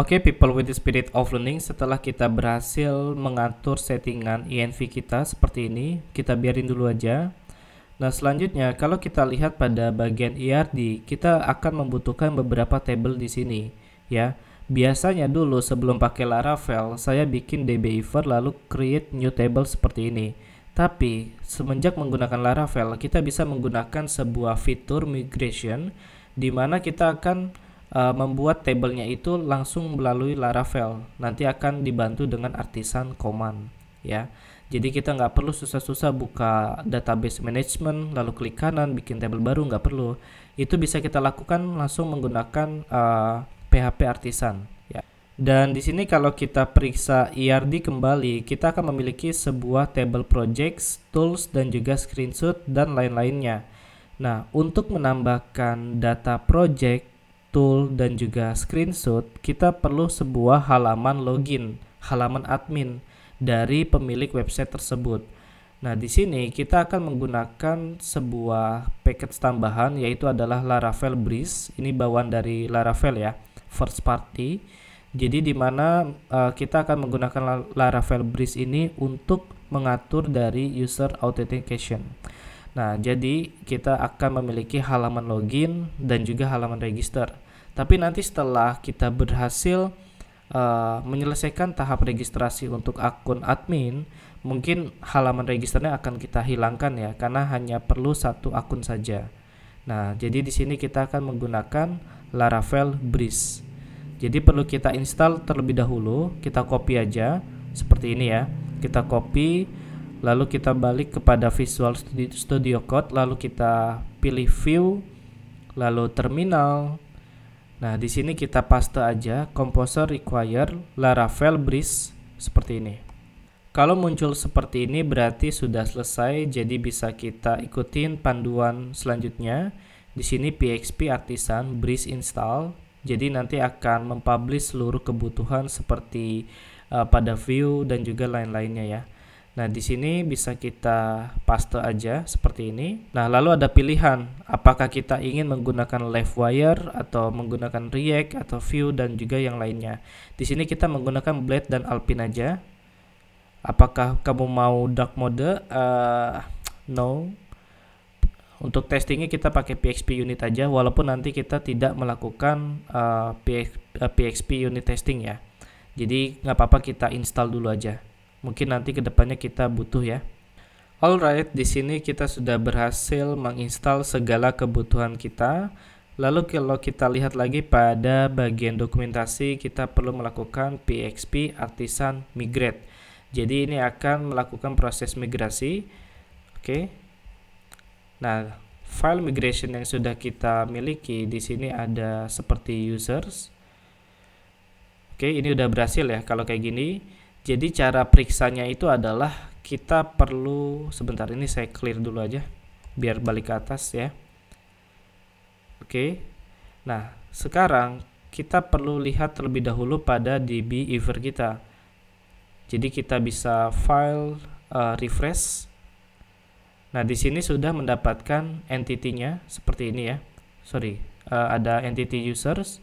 Oke, okay, people with the spirit of learning, setelah kita berhasil mengatur settingan INV kita seperti ini, kita biarin dulu aja. Nah, selanjutnya kalau kita lihat pada bagian IRD, e kita akan membutuhkan beberapa tabel di sini, ya. Biasanya dulu sebelum pakai Laravel, saya bikin dbiver lalu create new table seperti ini. Tapi, semenjak menggunakan Laravel, kita bisa menggunakan sebuah fitur migration di mana kita akan uh, membuat tabelnya itu langsung melalui Laravel. Nanti akan dibantu dengan artisan command ya. Jadi kita nggak perlu susah-susah buka database management lalu klik kanan bikin table baru nggak perlu. Itu bisa kita lakukan langsung menggunakan uh, eh, PHP artisan ya. Dan di sini kalau kita periksa IRD e kembali, kita akan memiliki sebuah table projects, tools dan juga screenshot dan lain-lainnya. Nah, untuk menambahkan data project tool, dan juga screenshot, kita perlu sebuah halaman login, halaman admin dari pemilik website tersebut. Nah, di sini kita akan menggunakan sebuah paket tambahan yaitu adalah Laravel Breeze. Ini bawaan dari Laravel ya, first party. Jadi di mana uh, kita akan menggunakan Laravel Breeze ini untuk mengatur dari user authentication. Nah, jadi kita akan memiliki halaman login dan juga halaman register. Tapi nanti setelah kita berhasil uh, menyelesaikan tahap registrasi untuk akun admin, mungkin halaman registernya akan kita hilangkan ya karena hanya perlu satu akun saja. Nah, jadi di sini kita akan menggunakan Laravel Breeze. Jadi perlu kita install terlebih dahulu, kita copy aja seperti ini ya. Kita copy lalu kita balik kepada Visual Studio Code, lalu kita pilih View, lalu Terminal. Nah, di sini kita paste aja Composer Require Laravel Breeze seperti ini. Kalau muncul seperti ini berarti sudah selesai, jadi bisa kita ikutin panduan selanjutnya. Di sini PHP Artisan Breeze install, jadi nanti akan mempublish seluruh kebutuhan seperti uh, pada view dan juga lain-lainnya ya. Nah, di sini bisa kita paste aja seperti ini. Nah, lalu ada pilihan apakah kita ingin menggunakan live wire atau menggunakan React atau view dan juga yang lainnya. Di sini kita menggunakan Blade dan alpin aja. Apakah kamu mau dark mode? Uh, no. Untuk testingnya kita pakai PXP unit aja walaupun nanti kita tidak melakukan uh, eh, PXP eh, unit testing ya. Jadi nggak apa-apa kita install dulu aja. Mungkin nanti kedepannya kita butuh ya. Alright, di sini kita sudah berhasil menginstal segala kebutuhan kita. Lalu kalau kita lihat lagi pada bagian dokumentasi, kita perlu melakukan PXP artisan migrate. Jadi ini akan melakukan proses migrasi. Oke. Okay. Nah, file migration yang sudah kita miliki di sini ada seperti users. Oke, okay, ini udah berhasil ya kalau kayak gini. Jadi cara periksanya itu adalah kita perlu sebentar ini saya clear dulu aja biar balik ke atas ya. Oke. Nah, sekarang kita perlu lihat terlebih dahulu pada DB Ever kita. Jadi kita bisa file uh, refresh. Nah, di sini sudah mendapatkan entity-nya seperti ini ya. Sorry, uh, ada entity users,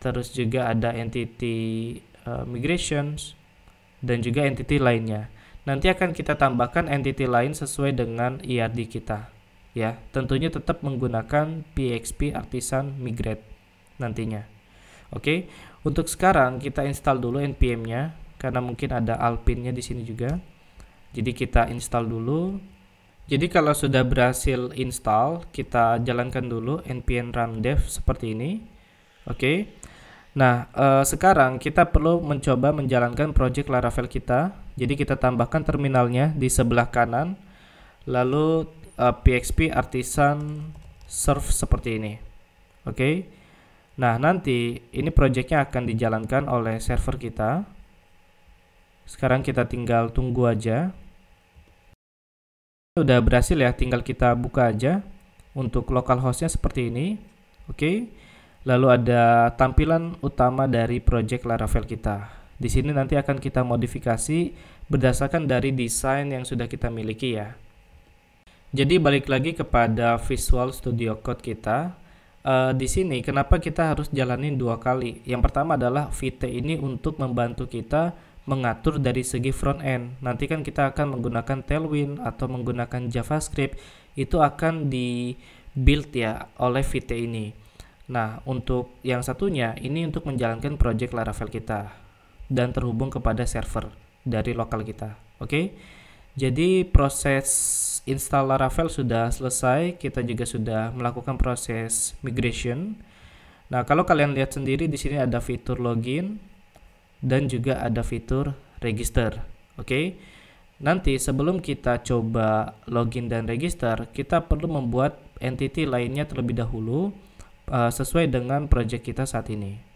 terus juga ada entity Eh, migrations, dan juga entity lainnya. Nanti akan kita tambahkan entity lain sesuai dengan IRD kita. Ya, tentunya tetap menggunakan PXP Artisan Migrate nantinya. Oke, untuk sekarang kita install dulu npm-nya karena mungkin ada alpin nya di sini juga. Jadi kita install dulu. Jadi kalau sudah berhasil install, kita jalankan dulu npm run dev seperti ini. Oke. Okay. Nah, uh, sekarang kita perlu mencoba menjalankan project Laravel kita. Jadi kita tambahkan terminalnya di sebelah kanan. Lalu uh, eh, PXP artisan serve seperti ini. Oke. Okay? Nah, nanti ini projectnya akan dijalankan oleh server kita. Sekarang kita tinggal tunggu aja. sudah berhasil ya, tinggal kita buka aja. Untuk localhostnya seperti ini. Oke. Okay. Lalu ada tampilan utama dari project Laravel kita. Di sini nanti akan kita modifikasi berdasarkan dari desain yang sudah kita miliki ya. Jadi balik lagi kepada Visual Studio Code kita. Uh, di sini kenapa kita harus jalanin dua kali? Yang pertama adalah Vite ini untuk membantu kita mengatur dari segi front end. Nanti kan kita akan menggunakan Tailwind atau menggunakan JavaScript itu akan di build ya oleh Vite ini. Nah, untuk yang satunya ini untuk menjalankan project Laravel kita dan terhubung kepada server dari lokal kita. Oke. Okay? Jadi proses install Laravel sudah selesai, kita juga sudah melakukan proses migration. Nah, kalau kalian lihat sendiri di sini ada fitur login dan juga ada fitur register. Oke. Okay? Nanti sebelum kita coba login dan register, kita perlu membuat entity lainnya terlebih dahulu Eh, sesuai dengan project kita saat ini.